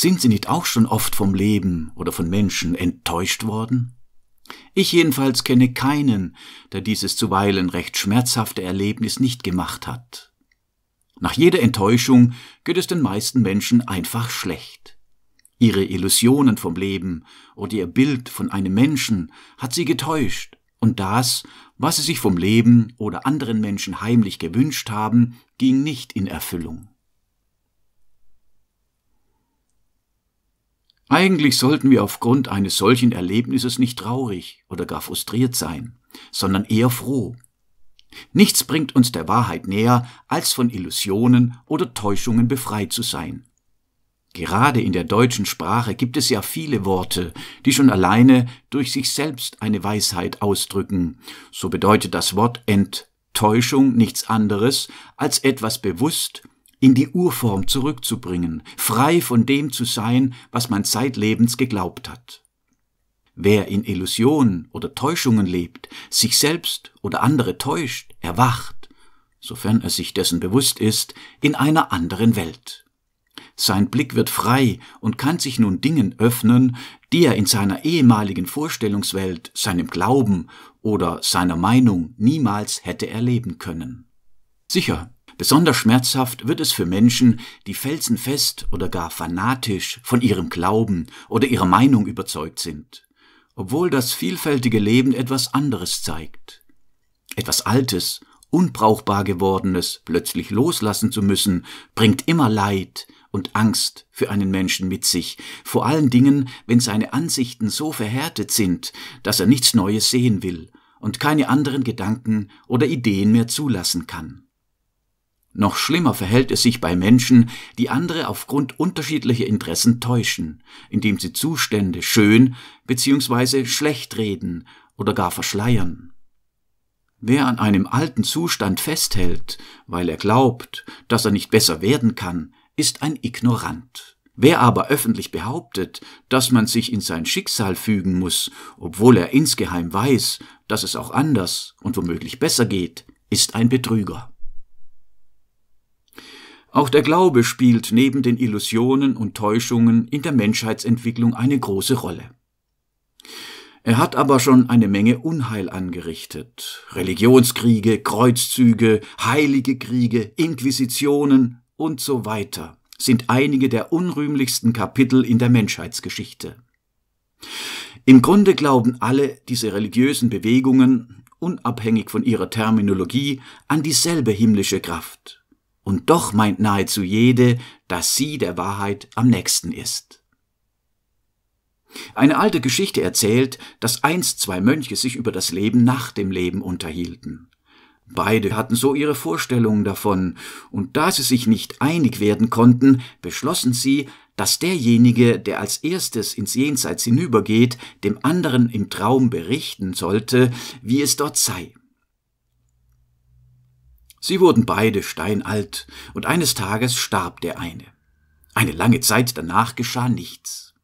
Sind Sie nicht auch schon oft vom Leben oder von Menschen enttäuscht worden? Ich jedenfalls kenne keinen, der dieses zuweilen recht schmerzhafte Erlebnis nicht gemacht hat. Nach jeder Enttäuschung geht es den meisten Menschen einfach schlecht. Ihre Illusionen vom Leben oder ihr Bild von einem Menschen hat sie getäuscht, und das, was sie sich vom Leben oder anderen Menschen heimlich gewünscht haben, ging nicht in Erfüllung. Eigentlich sollten wir aufgrund eines solchen Erlebnisses nicht traurig oder gar frustriert sein, sondern eher froh. Nichts bringt uns der Wahrheit näher, als von Illusionen oder Täuschungen befreit zu sein. Gerade in der deutschen Sprache gibt es ja viele Worte, die schon alleine durch sich selbst eine Weisheit ausdrücken. So bedeutet das Wort Enttäuschung nichts anderes, als etwas bewusst in die Urform zurückzubringen, frei von dem zu sein, was man zeitlebens geglaubt hat. Wer in Illusionen oder Täuschungen lebt, sich selbst oder andere täuscht, erwacht, sofern er sich dessen bewusst ist, in einer anderen Welt. Sein Blick wird frei und kann sich nun Dingen öffnen, die er in seiner ehemaligen Vorstellungswelt, seinem Glauben oder seiner Meinung niemals hätte erleben können. Sicher, Besonders schmerzhaft wird es für Menschen, die felsenfest oder gar fanatisch von ihrem Glauben oder ihrer Meinung überzeugt sind, obwohl das vielfältige Leben etwas anderes zeigt. Etwas Altes, unbrauchbar gewordenes plötzlich loslassen zu müssen, bringt immer Leid und Angst für einen Menschen mit sich, vor allen Dingen, wenn seine Ansichten so verhärtet sind, dass er nichts Neues sehen will und keine anderen Gedanken oder Ideen mehr zulassen kann. Noch schlimmer verhält es sich bei Menschen, die andere aufgrund unterschiedlicher Interessen täuschen, indem sie Zustände schön bzw. schlecht reden oder gar verschleiern. Wer an einem alten Zustand festhält, weil er glaubt, dass er nicht besser werden kann, ist ein Ignorant. Wer aber öffentlich behauptet, dass man sich in sein Schicksal fügen muss, obwohl er insgeheim weiß, dass es auch anders und womöglich besser geht, ist ein Betrüger. Auch der Glaube spielt neben den Illusionen und Täuschungen in der Menschheitsentwicklung eine große Rolle. Er hat aber schon eine Menge Unheil angerichtet. Religionskriege, Kreuzzüge, heilige Kriege, Inquisitionen und so weiter sind einige der unrühmlichsten Kapitel in der Menschheitsgeschichte. Im Grunde glauben alle diese religiösen Bewegungen, unabhängig von ihrer Terminologie, an dieselbe himmlische Kraft und doch meint nahezu jede, dass sie der Wahrheit am nächsten ist. Eine alte Geschichte erzählt, dass einst zwei Mönche sich über das Leben nach dem Leben unterhielten. Beide hatten so ihre Vorstellungen davon, und da sie sich nicht einig werden konnten, beschlossen sie, dass derjenige, der als erstes ins Jenseits hinübergeht, dem anderen im Traum berichten sollte, wie es dort sei. Sie wurden beide steinalt, und eines Tages starb der eine. Eine lange Zeit danach geschah nichts.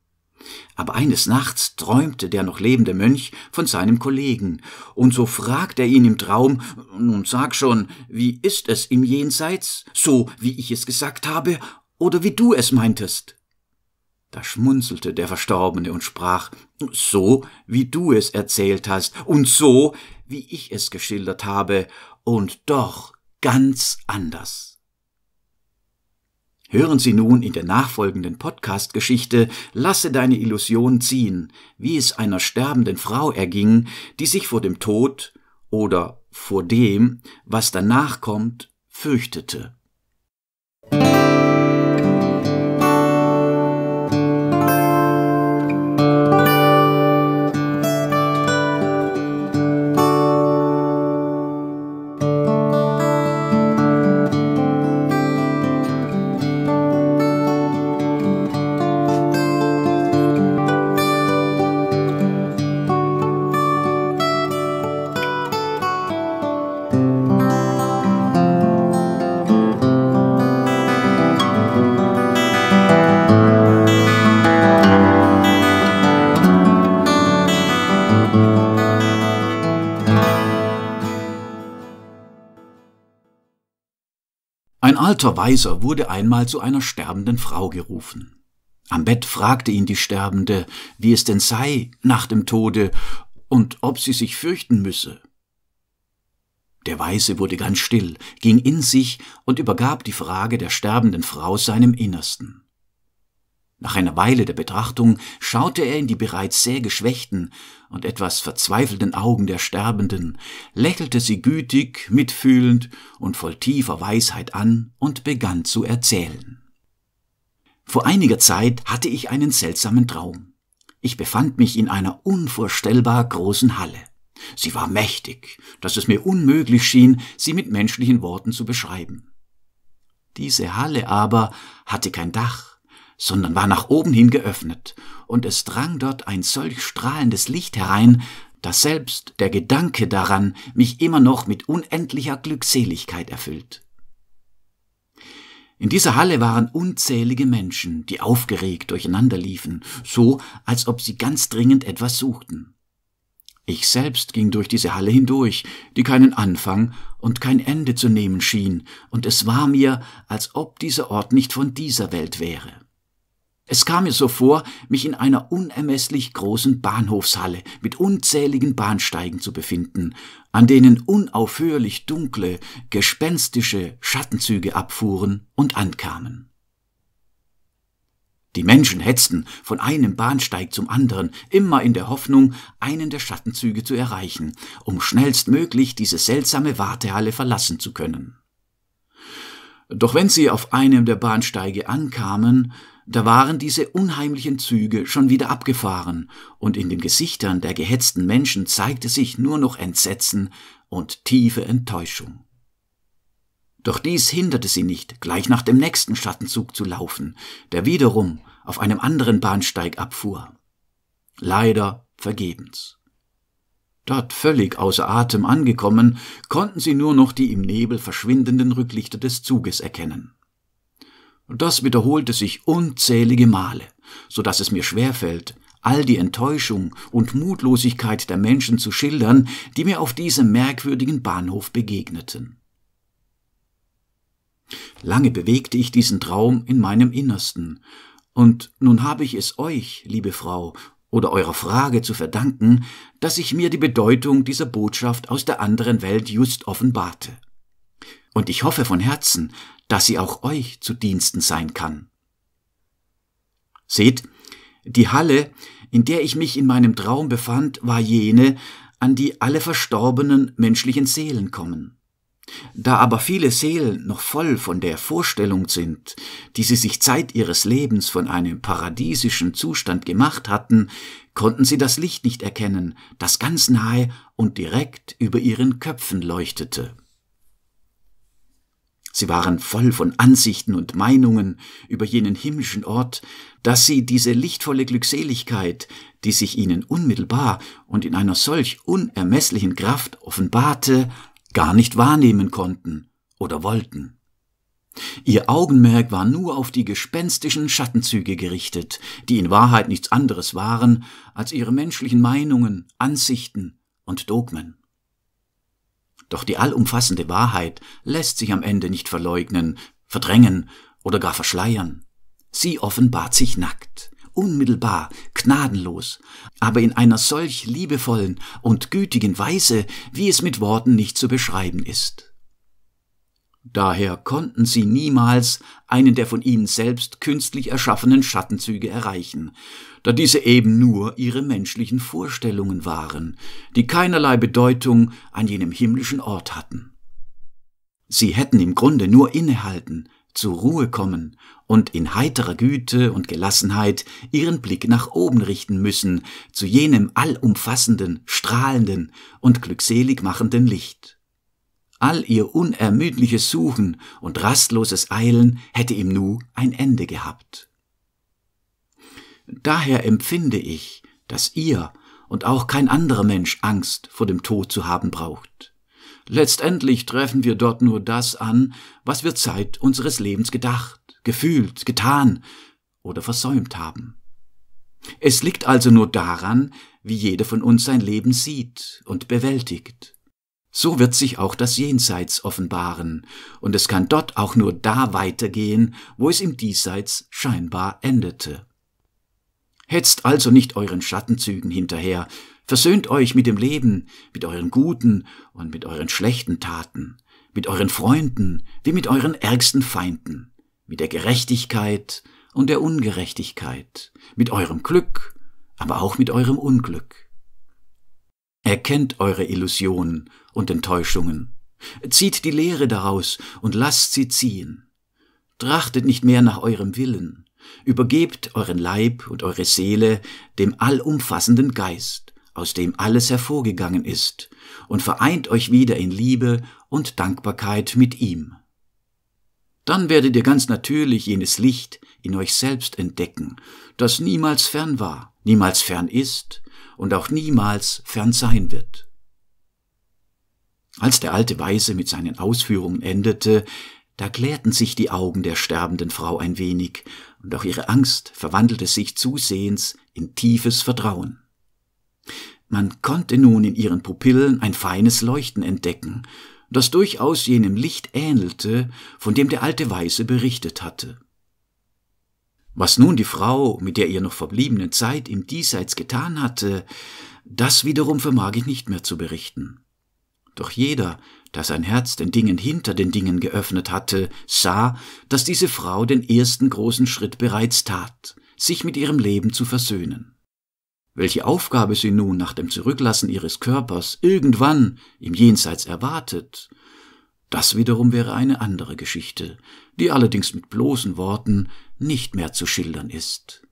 Aber eines Nachts träumte der noch lebende Mönch von seinem Kollegen, und so fragt er ihn im Traum, nun sag schon, wie ist es im Jenseits, so wie ich es gesagt habe, oder wie du es meintest? Da schmunzelte der Verstorbene und sprach, so wie du es erzählt hast, und so wie ich es geschildert habe, und doch ganz anders. Hören Sie nun in der nachfolgenden Podcast-Geschichte Lasse deine Illusion ziehen, wie es einer sterbenden Frau erging, die sich vor dem Tod oder vor dem, was danach kommt, fürchtete. alter Weiser wurde einmal zu einer sterbenden Frau gerufen. Am Bett fragte ihn die Sterbende, wie es denn sei nach dem Tode und ob sie sich fürchten müsse. Der Weise wurde ganz still, ging in sich und übergab die Frage der sterbenden Frau seinem Innersten. Nach einer Weile der Betrachtung schaute er in die bereits sehr geschwächten und etwas verzweifelten Augen der Sterbenden, lächelte sie gütig, mitfühlend und voll tiefer Weisheit an und begann zu erzählen. Vor einiger Zeit hatte ich einen seltsamen Traum. Ich befand mich in einer unvorstellbar großen Halle. Sie war mächtig, dass es mir unmöglich schien, sie mit menschlichen Worten zu beschreiben. Diese Halle aber hatte kein Dach, sondern war nach oben hin geöffnet, und es drang dort ein solch strahlendes Licht herein, dass selbst der Gedanke daran mich immer noch mit unendlicher Glückseligkeit erfüllt. In dieser Halle waren unzählige Menschen, die aufgeregt durcheinander liefen, so als ob sie ganz dringend etwas suchten. Ich selbst ging durch diese Halle hindurch, die keinen Anfang und kein Ende zu nehmen schien, und es war mir, als ob dieser Ort nicht von dieser Welt wäre. Es kam mir so vor, mich in einer unermesslich großen Bahnhofshalle mit unzähligen Bahnsteigen zu befinden, an denen unaufhörlich dunkle, gespenstische Schattenzüge abfuhren und ankamen. Die Menschen hetzten von einem Bahnsteig zum anderen, immer in der Hoffnung, einen der Schattenzüge zu erreichen, um schnellstmöglich diese seltsame Wartehalle verlassen zu können. Doch wenn sie auf einem der Bahnsteige ankamen, da waren diese unheimlichen Züge schon wieder abgefahren, und in den Gesichtern der gehetzten Menschen zeigte sich nur noch Entsetzen und tiefe Enttäuschung. Doch dies hinderte sie nicht, gleich nach dem nächsten Schattenzug zu laufen, der wiederum auf einem anderen Bahnsteig abfuhr. Leider vergebens. Dort völlig außer Atem angekommen, konnten sie nur noch die im Nebel verschwindenden Rücklichter des Zuges erkennen. Das wiederholte sich unzählige Male, so dass es mir schwerfällt, all die Enttäuschung und Mutlosigkeit der Menschen zu schildern, die mir auf diesem merkwürdigen Bahnhof begegneten. Lange bewegte ich diesen Traum in meinem Innersten, und nun habe ich es euch, liebe Frau, oder eurer Frage zu verdanken, dass ich mir die Bedeutung dieser Botschaft aus der anderen Welt just offenbarte. Und ich hoffe von Herzen, dass sie auch euch zu Diensten sein kann. Seht, die Halle, in der ich mich in meinem Traum befand, war jene, an die alle verstorbenen menschlichen Seelen kommen. Da aber viele Seelen noch voll von der Vorstellung sind, die sie sich Zeit ihres Lebens von einem paradiesischen Zustand gemacht hatten, konnten sie das Licht nicht erkennen, das ganz nahe und direkt über ihren Köpfen leuchtete. Sie waren voll von Ansichten und Meinungen über jenen himmlischen Ort, dass sie diese lichtvolle Glückseligkeit, die sich ihnen unmittelbar und in einer solch unermesslichen Kraft offenbarte, gar nicht wahrnehmen konnten oder wollten. Ihr Augenmerk war nur auf die gespenstischen Schattenzüge gerichtet, die in Wahrheit nichts anderes waren als ihre menschlichen Meinungen, Ansichten und Dogmen. Doch die allumfassende Wahrheit lässt sich am Ende nicht verleugnen, verdrängen oder gar verschleiern. Sie offenbart sich nackt, unmittelbar, gnadenlos, aber in einer solch liebevollen und gütigen Weise, wie es mit Worten nicht zu beschreiben ist. Daher konnten sie niemals einen der von ihnen selbst künstlich erschaffenen Schattenzüge erreichen, da diese eben nur ihre menschlichen Vorstellungen waren, die keinerlei Bedeutung an jenem himmlischen Ort hatten. Sie hätten im Grunde nur innehalten, zur Ruhe kommen und in heiterer Güte und Gelassenheit ihren Blick nach oben richten müssen, zu jenem allumfassenden, strahlenden und glückselig machenden Licht. All ihr unermüdliches Suchen und rastloses Eilen hätte ihm nu ein Ende gehabt. Daher empfinde ich, dass ihr und auch kein anderer Mensch Angst vor dem Tod zu haben braucht. Letztendlich treffen wir dort nur das an, was wir Zeit unseres Lebens gedacht, gefühlt, getan oder versäumt haben. Es liegt also nur daran, wie jeder von uns sein Leben sieht und bewältigt. So wird sich auch das Jenseits offenbaren, und es kann dort auch nur da weitergehen, wo es im Diesseits scheinbar endete. Hetzt also nicht euren Schattenzügen hinterher, versöhnt euch mit dem Leben, mit euren guten und mit euren schlechten Taten, mit euren Freunden wie mit euren ärgsten Feinden, mit der Gerechtigkeit und der Ungerechtigkeit, mit eurem Glück, aber auch mit eurem Unglück. Erkennt eure Illusionen und Enttäuschungen, zieht die Lehre daraus und lasst sie ziehen. Trachtet nicht mehr nach eurem Willen, übergebt euren Leib und eure Seele dem allumfassenden Geist, aus dem alles hervorgegangen ist, und vereint euch wieder in Liebe und Dankbarkeit mit ihm. Dann werdet ihr ganz natürlich jenes Licht in euch selbst entdecken, das niemals fern war, niemals fern ist und auch niemals fern sein wird. Als der alte Weise mit seinen Ausführungen endete, da klärten sich die Augen der sterbenden Frau ein wenig, und auch ihre Angst verwandelte sich zusehends in tiefes Vertrauen. Man konnte nun in ihren Pupillen ein feines Leuchten entdecken, das durchaus jenem Licht ähnelte, von dem der alte Weise berichtet hatte. Was nun die Frau mit der ihr noch verbliebenen Zeit im Diesseits getan hatte, das wiederum vermag ich nicht mehr zu berichten. Doch jeder, der sein Herz den Dingen hinter den Dingen geöffnet hatte, sah, dass diese Frau den ersten großen Schritt bereits tat, sich mit ihrem Leben zu versöhnen. Welche Aufgabe sie nun nach dem Zurücklassen ihres Körpers irgendwann im Jenseits erwartet das wiederum wäre eine andere Geschichte, die allerdings mit bloßen Worten nicht mehr zu schildern ist.